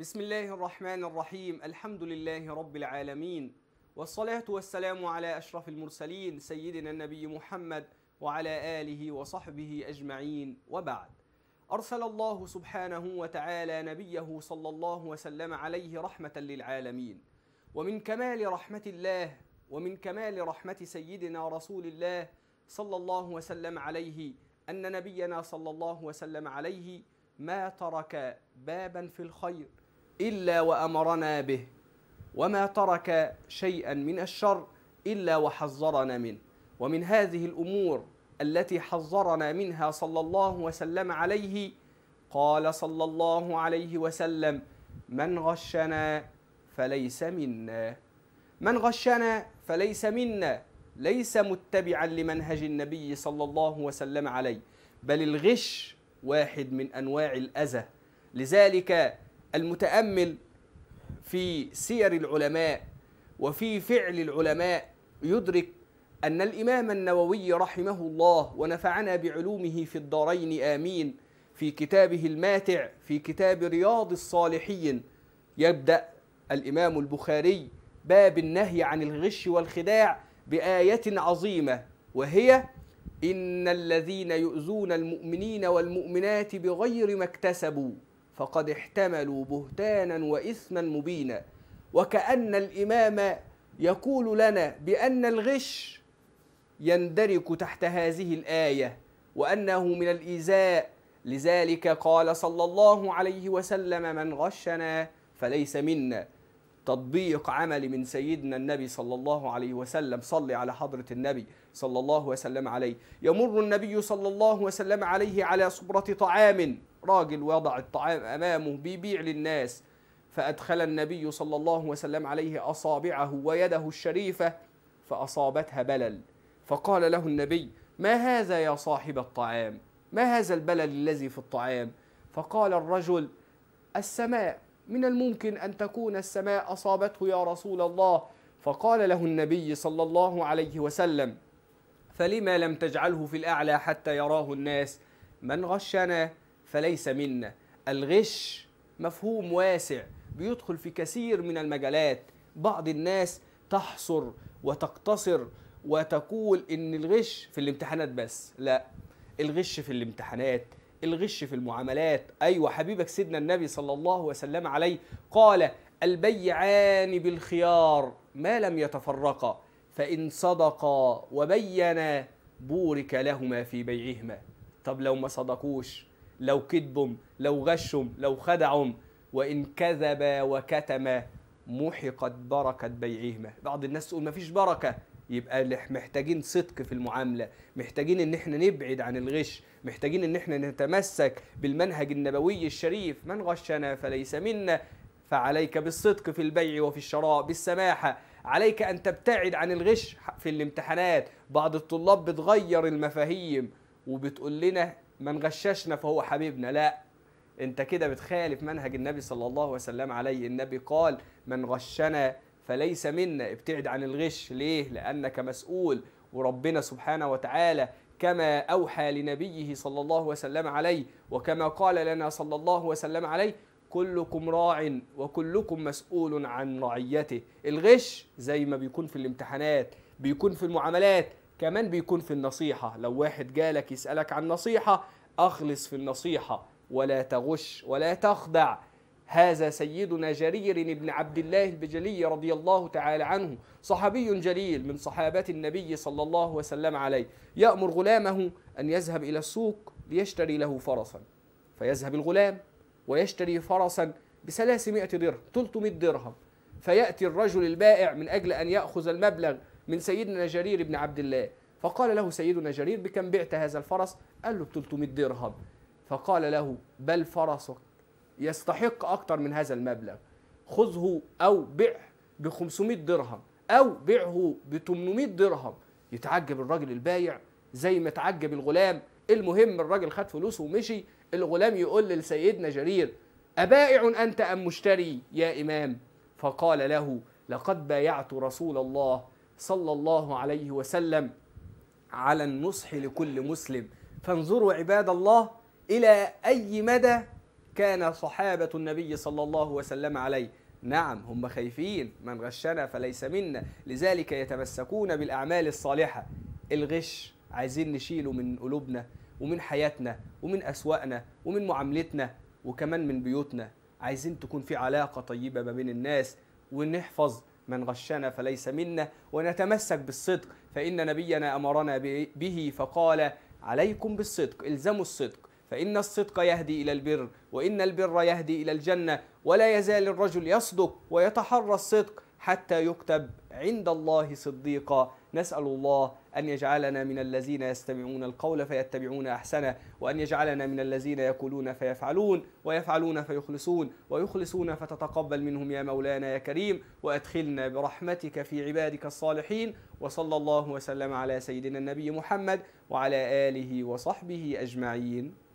بسم الله الرحمن الرحيم الحمد لله رب العالمين والصلاة والسلام على أشرف المرسلين سيدنا النبي محمد وعلى آله وصحبه أجمعين وبعد أرسل الله سبحانه وتعالى نبيه صلى الله وسلم عليه رحمة للعالمين ومن كمال رحمة الله ومن كمال رحمة سيدنا رسول الله صلى الله وسلم عليه أن نبينا صلى الله وسلم عليه ما ترك بابا في الخير إلا وأمرنا به وما ترك شيئا من الشر إلا وحذرنا منه ومن هذه الأمور التي حذرنا منها صلى الله وسلم عليه قال صلى الله عليه وسلم من غشنا فليس منا من غشنا فليس منا ليس متبعا لمنهج النبي صلى الله وسلم عليه بل الغش واحد من انواع الاذى لذلك المتامل في سير العلماء وفي فعل العلماء يدرك ان الامام النووي رحمه الله ونفعنا بعلومه في الدارين امين في كتابه الماتع في كتاب رياض الصالحين يبدا الامام البخاري باب النهي عن الغش والخداع بايه عظيمه وهي ان الذين يؤذون المؤمنين والمؤمنات بغير ما اكتسبوا فقد احتملوا بهتانا واثما مبينا وكان الامام يقول لنا بان الغش يندرك تحت هذه الايه وانه من الايذاء لذلك قال صلى الله عليه وسلم من غشنا فليس منا تطبيق عملي من سيدنا النبي صلى الله عليه وسلم صل على حضرة النبي صلى الله وسلم عليه يمر النبي صلى الله وسلم عليه على صبرة طعام راجل وضع الطعام امامه بيبيع للناس فادخل النبي صلى الله وسلم عليه اصابعه ويده الشريفه فاصابتها بلل فقال له النبي ما هذا يا صاحب الطعام ما هذا البلل الذي في الطعام فقال الرجل السماء من الممكن ان تكون السماء اصابته يا رسول الله فقال له النبي صلى الله عليه وسلم فلما لم تجعله في الاعلى حتى يراه الناس من غشنا فليس منا الغش مفهوم واسع بيدخل في كثير من المجالات بعض الناس تحصر وتقتصر وتقول ان الغش في الامتحانات بس لا الغش في الامتحانات الغش في المعاملات ايوه حبيبك سيدنا النبي صلى الله وسلم عليه قال البيعان بالخيار ما لم يتفرقا فان صدقا وبينا بورك لهما في بيعهما طب لو ما صدقوش لو كذبهم لو غشهم لو خدعهم وإن كذبا وكتما محقت بركة بيعهما بعض الناس تقول ما فيش بركة يبقى محتاجين صدق في المعامله محتاجين ان احنا نبعد عن الغش محتاجين ان احنا نتمسك بالمنهج النبوي الشريف من غشنا فليس منا فعليك بالصدق في البيع وفي الشراء بالسماحه عليك ان تبتعد عن الغش في الامتحانات بعض الطلاب بتغير المفاهيم وبتقول لنا ما نغششنا فهو حبيبنا لا انت كده بتخالف منهج النبي صلى الله وسلم عليه النبي قال من غشنا فليس منا ابتعد عن الغش ليه لانك مسؤول وربنا سبحانه وتعالى كما اوحى لنبيه صلى الله وسلم عليه وكما قال لنا صلى الله وسلم عليه كلكم راع وكلكم مسؤول عن رعيته الغش زي ما بيكون في الامتحانات بيكون في المعاملات كمان بيكون في النصيحة لو واحد جالك يسألك عن نصيحة أخلص في النصيحة ولا تغش ولا تخدع هذا سيدنا جرير بن عبد الله البجلي رضي الله تعالى عنه صحابي جليل من صحابة النبي صلى الله وسلم عليه يأمر غلامه أن يذهب إلى السوق ليشتري له فرسا فيذهب الغلام ويشتري فرسا بثلاثمائة درهم 300 درهم فيأتي الرجل البائع من أجل أن يأخذ المبلغ من سيدنا جرير بن عبد الله فقال له سيدنا جرير بكم بعت هذا الفرس قال له ب 300 درهم فقال له بل فرسك يستحق أكثر من هذا المبلغ خذه أو بع ب 500 درهم أو بعه ب 800 درهم يتعجب الراجل البايع زي ما اتعجب الغلام المهم الراجل خد فلوسه ومشي الغلام يقول لسيدنا جرير أبائع أنت أم مشتري يا إمام فقال له لقد بايعت رسول الله صلى الله عليه وسلم على النصح لكل مسلم فانظروا عباد الله إلى أي مدى كان صحابة النبي صلى الله وسلم عليه نعم هم خايفين من غشنا فليس منا لذلك يتمسكون بالأعمال الصالحة الغش عايزين نشيله من قلوبنا ومن حياتنا ومن أسواقنا ومن معاملتنا وكمان من بيوتنا عايزين تكون في علاقة طيبة ما بين الناس ونحفظ من غشنا فليس منا ونتمسك بالصدق فإن نبينا أمرنا به فقال عليكم بالصدق الزموا الصدق فإن الصدق يهدي إلى البر وإن البر يهدي إلى الجنة ولا يزال الرجل يصدق ويتحرى الصدق حتى يكتب عند الله صديقا نسأل الله أن يجعلنا من الذين يستمعون القول فيتبعون أحسنه وأن يجعلنا من الذين يقولون فيفعلون ويفعلون فيخلصون ويخلصون فتتقبل منهم يا مولانا يا كريم وأدخلنا برحمتك في عبادك الصالحين وصلى الله وسلم على سيدنا النبي محمد وعلى آله وصحبه أجمعين